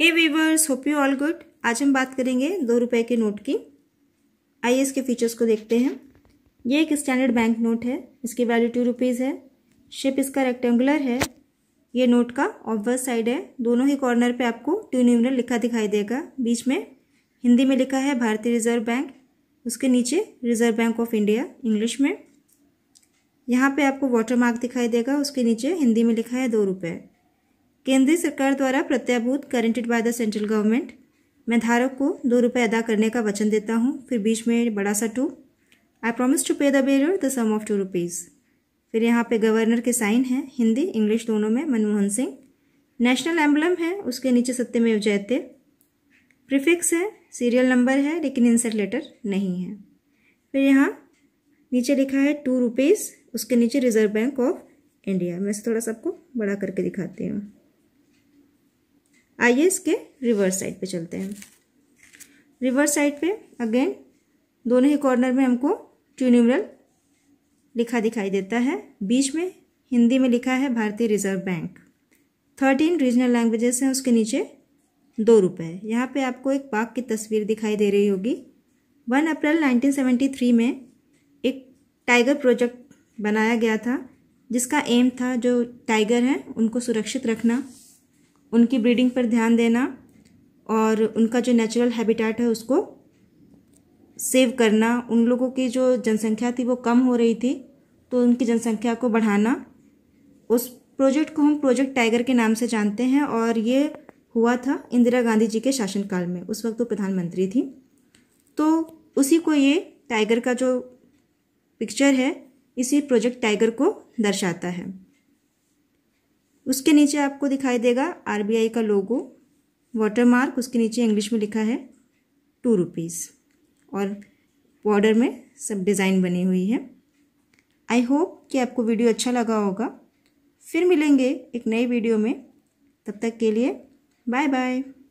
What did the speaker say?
hey viewers hope you all good आज हम बात करेंगे दो रुपए के नोट की आइए इसके फीचर्स को देखते हैं ये एक स्टैंडर्ड बैंक नोट है इसकी वैल्यू टू रुपीज़ है शेप इसका रेक्टेंगुलर है ये नोट का ऑब्वर्स साइड है दोनों ही कॉर्नर पे आपको टू न्यूमरल लिखा दिखाई देगा बीच में हिंदी में लिखा है भारतीय रिजर्व बैंक उसके नीचे Reserve Bank of India English में यहाँ पे आपको वाटर मार्क दिखाई देगा उसके नीचे हिंदी में लिखा है दो रुपये केंद्रीय सरकार द्वारा प्रत्याभूत guaranteed by the central government मैं धारक को दो रुपये अदा करने का वचन देता हूँ फिर बीच में बड़ा सा two I promise to pay the bearer the sum of two rupees फिर यहाँ पे गवर्नर के साइन हैं हिंदी इंग्लिश दोनों में मनमोहन सिंह नेशनल एम्बलम है उसके नीचे सत्यमेव जयते प्रिफिक्स है सीरियल नंबर है लेकिन इंसर्ट लेटर नहीं है फिर यहाँ नीचे लिखा है टू रुपीज़ उसके नीचे रिजर्व बैंक ऑफ इंडिया मैं थोड़ा सा आपको बड़ा करके दिखाती हूँ आइए इसके रिवर्स साइड पे चलते हैं रिवर्स साइड पे अगेन दोनों ही कॉर्नर में हमको ट्यूनिमरल लिखा दिखाई देता है बीच में हिंदी में लिखा है भारतीय Reserve Bank thirteen regional languages हैं उसके नीचे दो रुपये यहाँ पे आपको एक पार्क की तस्वीर दिखाई दे रही होगी वन अप्रैल 1973 में एक टाइगर प्रोजेक्ट बनाया गया था जिसका एम था जो टाइगर हैं उनको सुरक्षित रखना उनकी ब्रीडिंग पर ध्यान देना और उनका जो नेचुरल हैबिटेट है उसको सेव करना उन लोगों की जो जनसंख्या थी वो कम हो रही थी तो उनकी जनसंख्या को बढ़ाना उस प्रोजेक्ट को हम प्रोजेक्ट टाइगर के नाम से जानते हैं और ये हुआ था इंदिरा गांधी जी के शासनकाल में उस वक्त वो प्रधानमंत्री थी तो उसी को ये टाइगर का जो पिक्चर है इसी प्रोजेक्ट टाइगर को दर्शाता है उसके नीचे आपको दिखाई देगा आरबीआई का लोगो वाटर मार्क उसके नीचे इंग्लिश में लिखा है टू रुपीज़ और बॉर्डर में सब डिज़ाइन बनी हुई है आई होप कि आपको वीडियो अच्छा लगा होगा फिर मिलेंगे एक नई वीडियो में तब तक के लिए बाय बाय